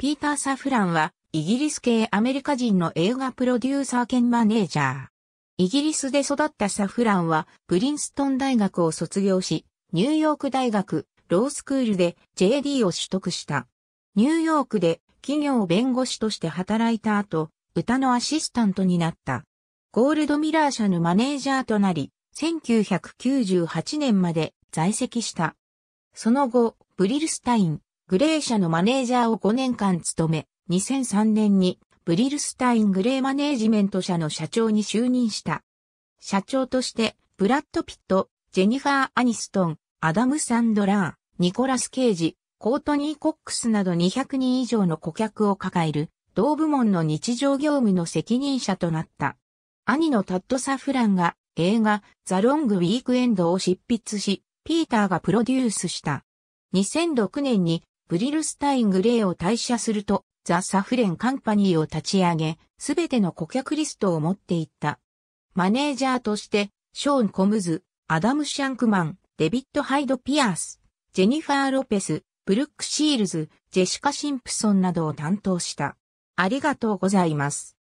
ピーター・サフランは、イギリス系アメリカ人の映画プロデューサー兼マネージャー。イギリスで育ったサフランは、プリンストン大学を卒業し、ニューヨーク大学、ロースクールで JD を取得した。ニューヨークで企業弁護士として働いた後、歌のアシスタントになった。ゴールドミラー社のマネージャーとなり、1998年まで在籍した。その後、ブリルスタイン、グレー社のマネージャーを5年間務め、2003年にブリルスタイングレーマネージメント社の社長に就任した。社長として、ブラッド・ピット、ジェニファー・アニストン、アダム・サンドラー、ニコラス・ケイジ、コートニー・コックスなど200人以上の顧客を抱える、同部門の日常業務の責任者となった。兄のタッド・サフランが映画ザ・ロング・ウィークエンドを執筆し、ピーターがプロデュースした。2006年にブリルスタイン・グレイを退社すると、ザ・サフレン・カンパニーを立ち上げ、すべての顧客リストを持っていった。マネージャーとして、ショーン・コムズ、アダム・シャンクマン、デビッド・ハイド・ピアース、ジェニファー・ロペス、ブルック・シールズ、ジェシカ・シンプソンなどを担当した。ありがとうございます。